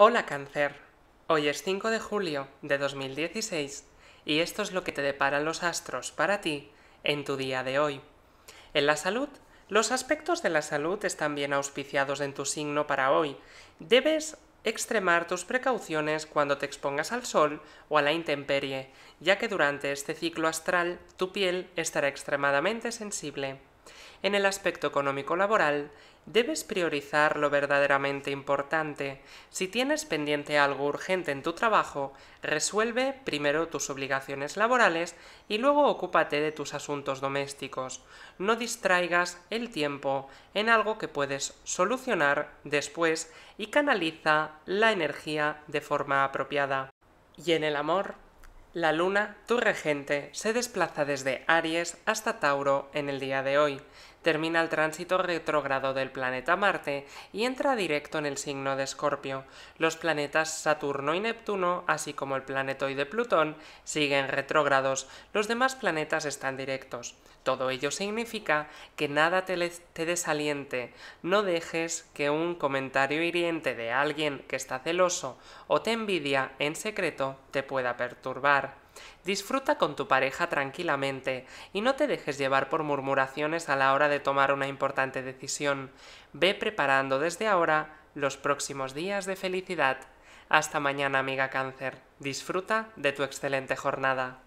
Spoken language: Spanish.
Hola cáncer, hoy es 5 de julio de 2016 y esto es lo que te deparan los astros para ti en tu día de hoy. En la salud, los aspectos de la salud están bien auspiciados en tu signo para hoy. Debes extremar tus precauciones cuando te expongas al sol o a la intemperie, ya que durante este ciclo astral tu piel estará extremadamente sensible. En el aspecto económico laboral, debes priorizar lo verdaderamente importante. Si tienes pendiente algo urgente en tu trabajo, resuelve primero tus obligaciones laborales y luego ocúpate de tus asuntos domésticos. No distraigas el tiempo en algo que puedes solucionar después y canaliza la energía de forma apropiada. Y en el amor, la luna, tu regente, se desplaza desde Aries hasta Tauro en el día de hoy, termina el tránsito retrógrado del planeta Marte y entra directo en el signo de Escorpio. Los planetas Saturno y Neptuno, así como el de Plutón, siguen retrógrados. Los demás planetas están directos. Todo ello significa que nada te desaliente. No dejes que un comentario hiriente de alguien que está celoso o te envidia en secreto te pueda perturbar. Disfruta con tu pareja tranquilamente y no te dejes llevar por murmuraciones a la hora de tomar una importante decisión. Ve preparando desde ahora los próximos días de felicidad. Hasta mañana, amiga cáncer. Disfruta de tu excelente jornada.